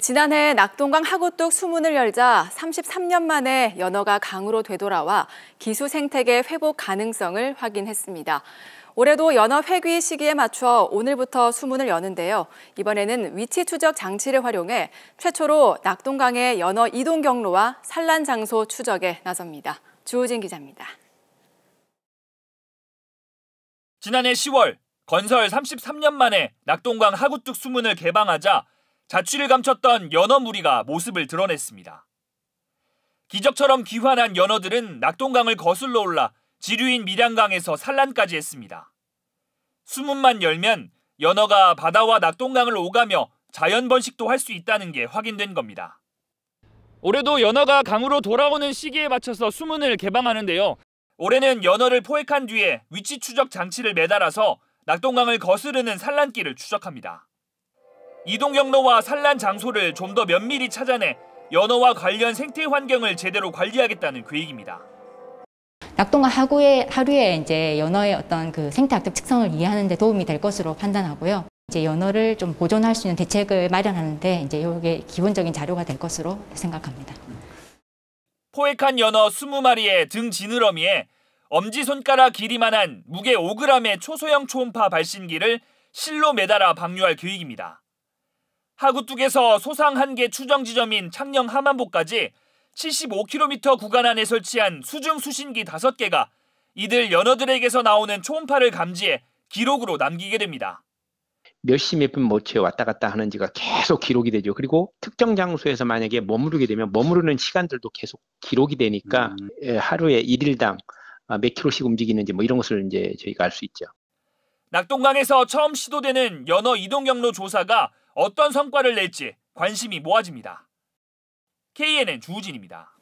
지난해 낙동강 하구뚝 수문을 열자 33년 만에 연어가 강으로 되돌아와 기수 생태계 회복 가능성을 확인했습니다. 올해도 연어 회귀 시기에 맞춰 오늘부터 수문을 여는데요. 이번에는 위치 추적 장치를 활용해 최초로 낙동강의 연어 이동 경로와 산란 장소 추적에 나섭니다. 주호진 기자입니다. 지난해 10월 건설 33년 만에 낙동강 하구뚝 수문을 개방하자 자취를 감췄던 연어 무리가 모습을 드러냈습니다. 기적처럼 귀환한 연어들은 낙동강을 거슬러 올라 지류인 밀양강에서 산란까지 했습니다. 수문만 열면 연어가 바다와 낙동강을 오가며 자연 번식도 할 수 있다는 게 확인된 겁니다. 올해도 연어가 강으로 돌아오는 시기에 맞춰서 수문을 개방하는데요. 올해는 연어를 포획한 뒤에 위치 추적 장치를 매달아서 낙동강을 거스르는 산란길을 추적합니다. 이동 경로와 산란 장소를 좀 더 면밀히 찾아내 연어와 관련 생태 환경을 제대로 관리하겠다는 계획입니다. 낙동강 하구의 하루에 이제 연어의 어떤 그 생태학적 특성을 이해하는 데 도움이 될 것으로 판단하고요. 이제 연어를 좀 보존할 수 있는 대책을 마련하는데 이제 이게 기본적인 자료가 될 것으로 생각합니다. 포획한 연어 20마리의 등 지느러미에 엄지손가락 길이만한 무게 5g의 초소형 초음파 발신기를 실로 매달아 방류할 계획입니다. 하구뚝에서 소상 한 개 추정 지점인 창녕 하만보까지 75km 구간 안에 설치한 수중 수신기 5개가 이들 연어들에게서 나오는 초음파를 감지해 기록으로 남기게 됩니다. 몇십몇분모초 왔다 갔다 하는지가 계속 기록이 되죠. 그리고 특정 장소에서 만약에 머무르게 되면 머무르는 시간들도 계속 기록이 되니까 음. 예, 하루에 1일당몇 아, 킬로씩 움직이는지 뭐 이런 것을 이제 저희가 알 수 있죠. 낙동강에서 처음 시도되는 연어 이동 경로 조사가 어떤 성과를 낼지 관심이 모아집니다. KNN 주우진입니다.